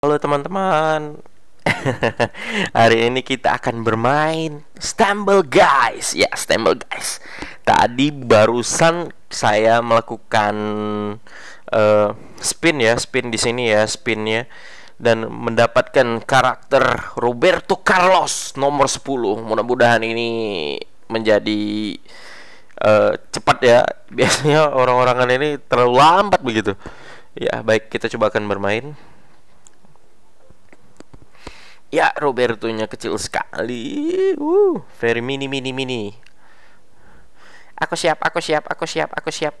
Halo teman-teman Hari ini kita akan bermain Stumble Guys Ya Stumble Guys Tadi barusan saya melakukan uh, Spin ya Spin di sini ya Spinnya Dan mendapatkan karakter Roberto Carlos Nomor 10 Mudah-mudahan ini menjadi uh, Cepat ya Biasanya orang-orangan ini terlalu lambat begitu Ya baik kita coba akan bermain Ya Robertonya kecil sekali uh, Very mini mini mini Aku siap aku siap aku siap aku siap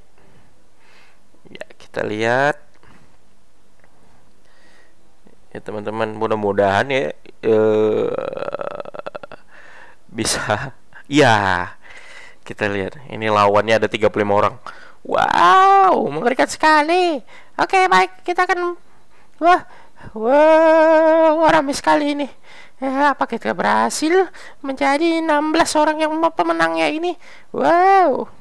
Ya kita lihat Ya teman-teman mudah-mudahan ya uh, Bisa Ya Kita lihat ini lawannya ada 35 orang Wow mengerikan sekali Oke baik kita akan Wah Wow, orang sekali ini. Ya, apa kita berhasil menjadi 16 orang yang pemenangnya ini? Wow.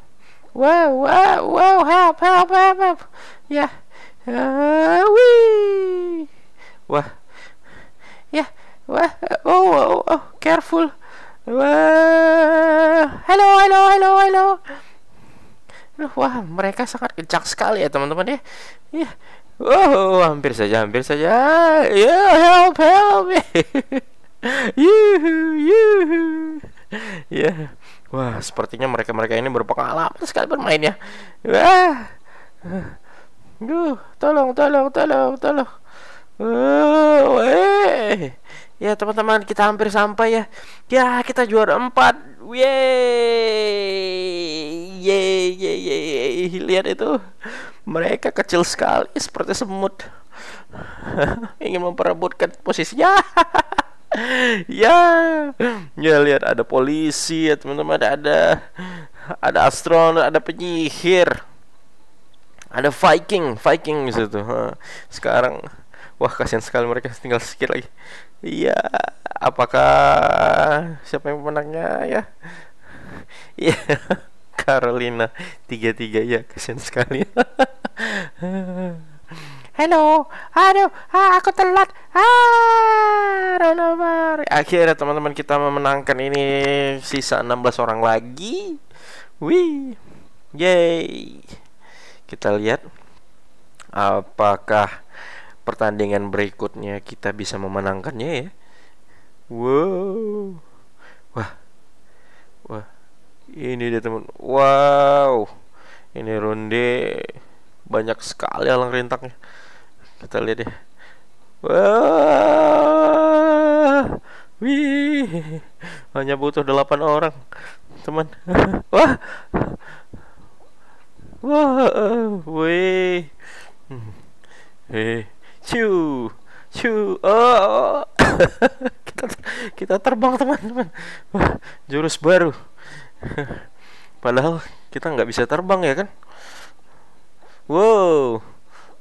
Wow, wow, wow, help, help, help, help. Ya. Uh, wih. Wah. Ya. Wah. Oh, oh, oh, careful. Wah. Hello, hello, hello, hello. Wah, mereka sangat kencang sekali ya, teman-teman ya. Ya. Oh, oh, hampir saja, hampir saja. Ya, yeah, help, help. yuhu, yuhu. Ya. Yeah. Wah, sepertinya mereka-mereka ini berpengalaman sekali bermain ya Wah. Duh, tolong, tolong, tolong, tolong. Oh, eh. Ya, teman-teman, kita hampir sampai ya. Ya, kita juara empat Yeay. Yeay, yeay, yeay. Lihat itu. Mereka kecil sekali seperti semut. Ingin memperebutkan posisinya. ya. Ya lihat ada polisi, ya teman-teman ada, ada ada astronot, ada penyihir. Ada Viking, Viking di situ. Sekarang wah kasihan sekali mereka tinggal sedikit lagi. Iya, apakah siapa yang pemenangnya ya? Iya. Carolina 33 ya kesian sekali Halo, aduh, ah, aku telat. Ah, Ronobar. Akhirnya teman-teman kita memenangkan ini sisa 16 orang lagi. Wih. Yay. Kita lihat apakah pertandingan berikutnya kita bisa memenangkannya ya. Wow. Wah, ini dia teman wow ini ronde banyak sekali alang rintangnya kita lihat deh wah wih hanya butuh delapan orang teman wah wah wih eh cu ciu oh kita kita terbang teman-teman jurus baru padahal kita nggak bisa terbang ya kan wow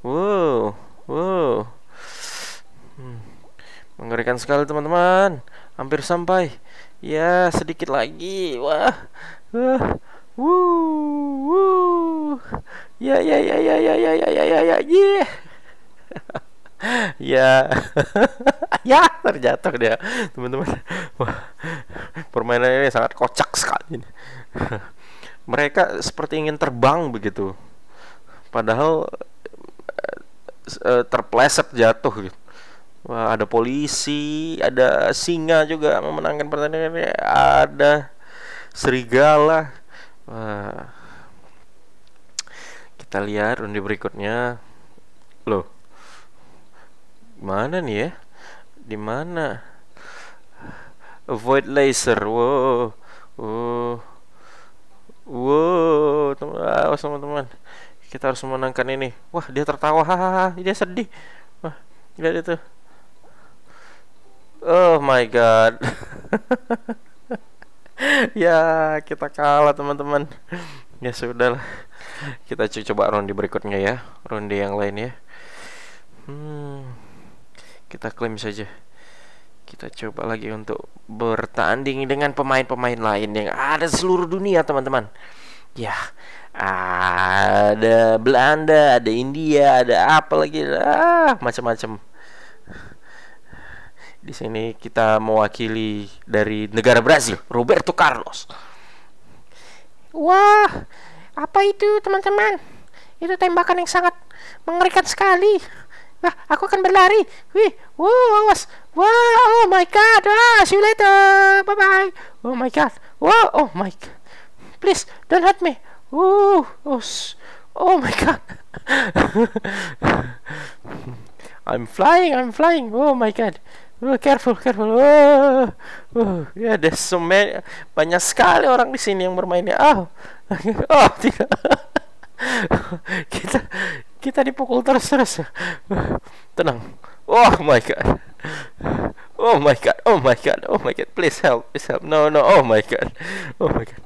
wow wow hmm. mengerikan sekali teman-teman hampir sampai ya sedikit lagi wah wah wuh wuh ya ya ya ya ya ya ya ya ya ya, yeah. ya ya terjatuh dia teman-teman wah permainan ini sangat kocak sekali mereka seperti ingin terbang begitu padahal eh, eh, terpleset jatuh gitu Wah, ada polisi, ada singa juga memenangkan pertandingan, ini ada serigala. Wah. Kita lihat di berikutnya. Loh, Mana nih ya? Di mana? Avoid laser. Wow. Wow. Wow, teman ah, teman Kita harus memenangkan ini. Wah, dia tertawa. Hahaha, dia sedih. Wah, lihat itu. Oh my god. ya, kita kalah teman-teman. Ya sudah lah. Kita coba ronde berikutnya ya. Ronde yang lain ya. Hmm kita klaim saja kita coba lagi untuk bertanding dengan pemain-pemain lain yang ada seluruh dunia teman-teman ya ada Belanda ada India ada apa lagi ah macam-macam di sini kita mewakili dari negara Brazil Roberto Carlos wah apa itu teman-teman itu tembakan yang sangat mengerikan sekali Ah, aku akan berlari. Wih, wow, awas. Wow, oh my god. Ah, see you later. Bye bye. Oh my god. Wow, oh my god. Please, don't hurt me. Oh, oh, oh my god. I'm flying, I'm flying. Oh my god. Oh, careful, careful. Oh, oh ya yeah, there's so many. Banyak sekali orang di sini yang bermainnya. Oh, oh tidak. kita kita dipukul terus-terus tenang oh my god oh my god oh my god oh my god please help please help no no oh my god oh my god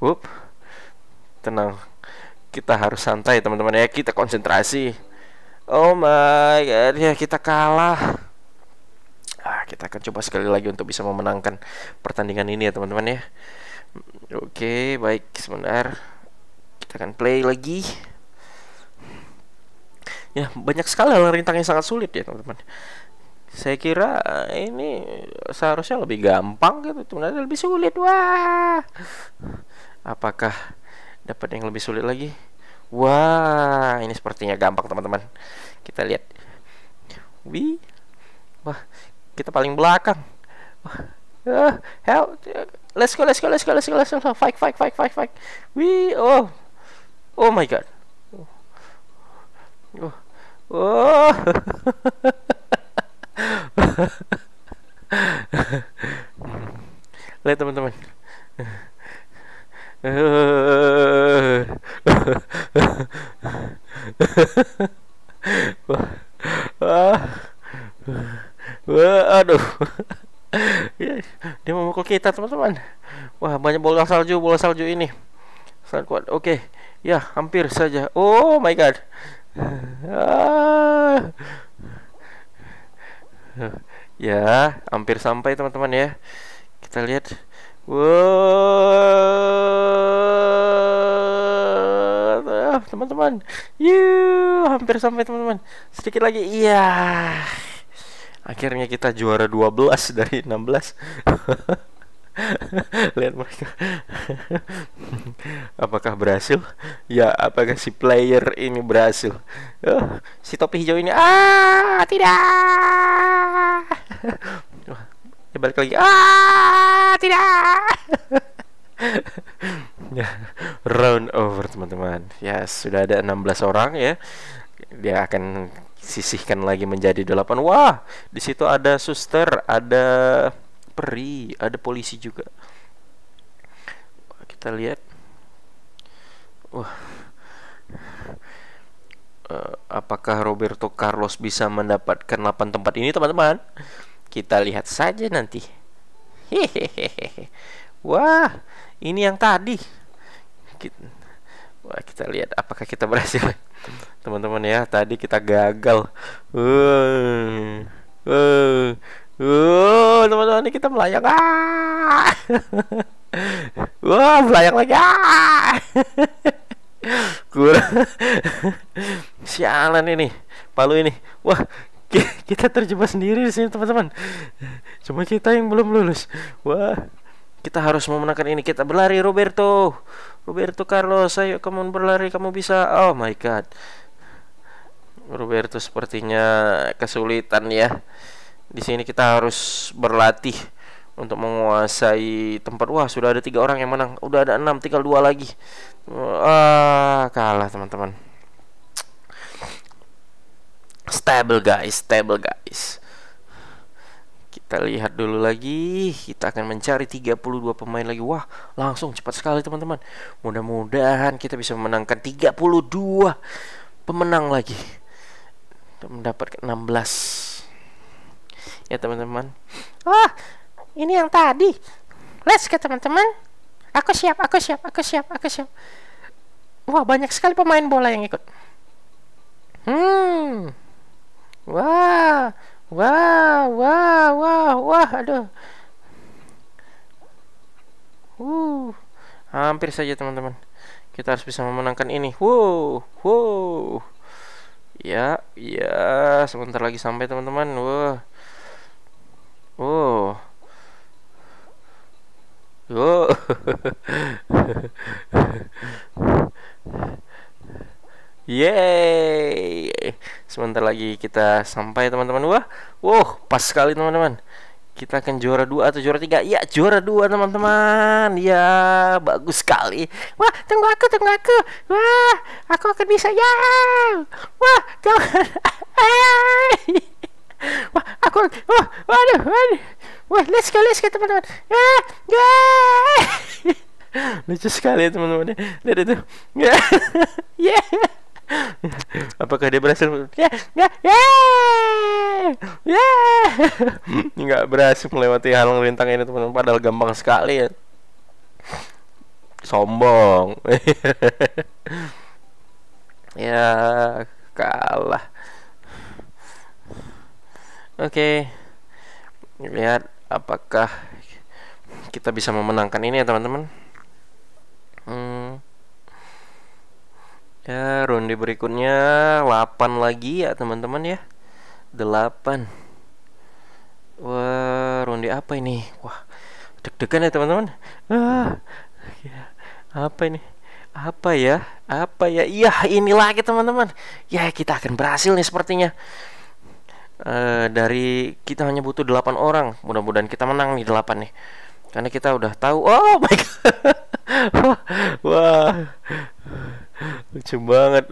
Whoop. tenang kita harus santai teman-teman ya kita konsentrasi oh my god ya kita kalah ah, kita akan coba sekali lagi untuk bisa memenangkan pertandingan ini ya teman-teman ya oke baik sebentar kita akan play lagi ya banyak sekali hal rintang yang sangat sulit ya teman-teman saya kira eh, ini seharusnya lebih gampang gitu sebenarnya lebih sulit wah apakah dapat yang lebih sulit lagi wah ini sepertinya gampang teman-teman kita lihat wi wah kita paling belakang wah uh, help let's go let's go let's go let's go let's go fight fight fight fight fight we oh oh my god Oh. Oh. Lihat teman-teman. Wah, aduh. Iya, dia memukul kita, teman-teman. Wah, banyak bola salju, bola salju ini. Sangat kuat. Oke. Okay. Ya, hampir saja. Oh my god. Ah. ya hampir sampai teman-teman ya kita lihat wow ah, teman-teman Yuk, hampir sampai teman-teman sedikit lagi iya akhirnya kita juara 12 dari 16 lihat mereka apakah berhasil ya apakah si player ini berhasil uh, si topi hijau ini ah tidak ya balik lagi ah tidak ya round over teman-teman ya sudah ada 16 orang ya dia akan sisihkan lagi menjadi 8 wah di situ ada suster ada peri ada polisi juga kita lihat wah uh, apakah Roberto Carlos bisa mendapatkan 8 tempat ini teman-teman kita lihat saja nanti hehehe wah ini yang tadi kita, wah kita lihat apakah kita berhasil teman-teman ya tadi kita gagal uh, uh. Uh, teman-teman ini kita melayang. Ah. Wah, melayang lagi. Ah. Kurang. Sialan ini. Palu ini. Wah, kita terjebak sendiri di sini, teman-teman. Cuma kita yang belum lulus. Wah, kita harus memenangkan ini. Kita berlari, Roberto. Roberto Carlos, ayo kamu berlari, kamu bisa. Oh my god. Roberto sepertinya kesulitan ya di sini kita harus berlatih untuk menguasai tempat wah sudah ada tiga orang yang menang udah ada enam tinggal dua lagi ah kalah teman-teman stable guys stable guys kita lihat dulu lagi kita akan mencari 32 pemain lagi wah langsung cepat sekali teman-teman mudah-mudahan kita bisa memenangkan 32 pemenang lagi untuk mendapatkan 16 ya teman-teman wah oh, ini yang tadi let's ke teman-teman aku siap aku siap aku siap aku siap wah banyak sekali pemain bola yang ikut hmm wah wah wah wah wah aduh uh hampir saja teman-teman kita harus bisa memenangkan ini wow wow ya ya sebentar lagi sampai teman-teman wow Oh. Oh. Yeay. Sebentar lagi kita sampai teman-teman. Wah, wow, pas sekali teman-teman. Kita akan juara 2 atau juara 3? Ya, juara 2 teman-teman. Ya, bagus sekali. Wah, tunggu aku, tunggu aku. Wah, aku akan bisa. Ya. Wah, jangan. Wah, aku, wah, waduh, waduh. Wah, let's go, let's go, teman-teman. Ah, ya, yeah. Lucu sekali ya, teman-teman. Lihat itu. Ya. Yeah. Apakah dia berhasil? Ya, ya, ya. Ya. berhasil melewati halang rintang ini, teman-teman. Padahal gampang sekali ya. Sombong. ya, kalah. Oke, okay. lihat apakah kita bisa memenangkan ini ya teman-teman. Hmm. Ya, ronde berikutnya 8 lagi ya teman-teman ya. 8. Wah, ronde apa ini? Wah, deg-degan ya teman-teman. Ah. Ya, apa ini? Apa ya? Apa ya? Iya, ini lagi teman-teman. Ya, kita akan berhasil nih sepertinya. Eh, dari kita hanya butuh 8 orang mudah-mudahan kita menang nih 8 nih karena kita udah tahu oh my god wah lucu banget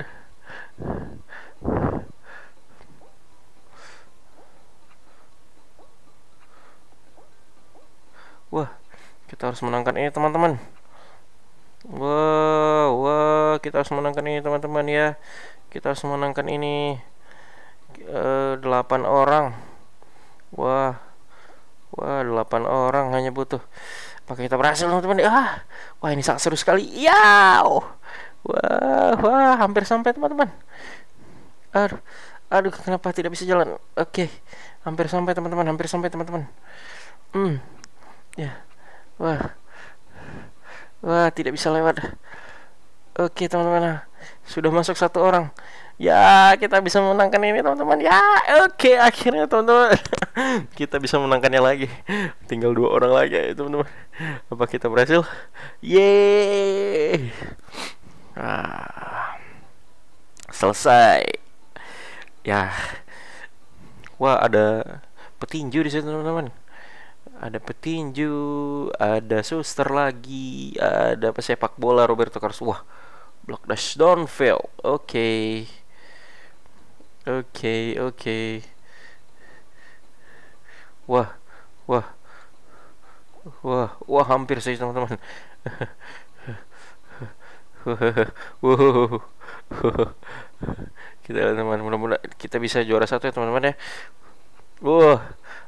wah kita harus menangkan ini teman-teman wah wah kita harus menangkan ini teman-teman ya kita harus menangkan ini eh, 8 orang wah wah 8 orang hanya butuh pakai kita berhasil teman-teman ah wah ini sangat seru sekali yow wah wah hampir sampai teman-teman aduh aduh kenapa tidak bisa jalan oke okay. hampir sampai teman-teman hampir sampai teman-teman hmm ya yeah. wah wah tidak bisa lewat oke okay, teman-teman ah, sudah masuk satu orang ya kita bisa menangkan ini teman-teman ya oke okay, akhirnya teman-teman kita bisa menangkannya lagi tinggal dua orang lagi ya teman-teman apa kita berhasil yeay ah, selesai ya wah ada petinju di situ teman-teman ada petinju, ada suster lagi, ada pesepak bola Roberto Carlos. Wah, blok dash downfield. Oke. Okay. Oke oke, Wah, wah. Wah, wah hampir sih teman-teman. kita kita teman mudah-mudahan kita bisa juara satu ya teman-teman ya. Wah,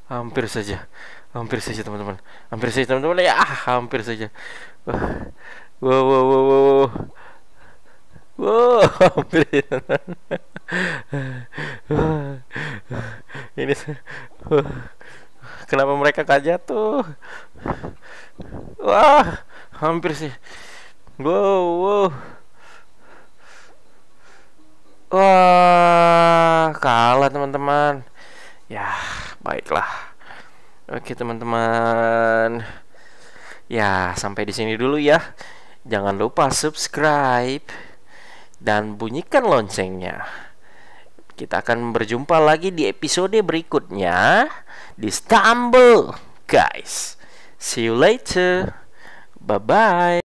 hampir saja. Hampir saja teman-teman. Hampir saja teman-teman ya. Ah, hampir saja. wah Wah, wah, wah, wah. Wow, hampir ini kenapa mereka kajat tuh wah hampir sih wow wow wah kalah teman-teman ya baiklah oke teman-teman ya sampai di sini dulu ya jangan lupa subscribe dan bunyikan loncengnya. Kita akan berjumpa lagi di episode berikutnya di Stumble, guys. See you later. Bye bye.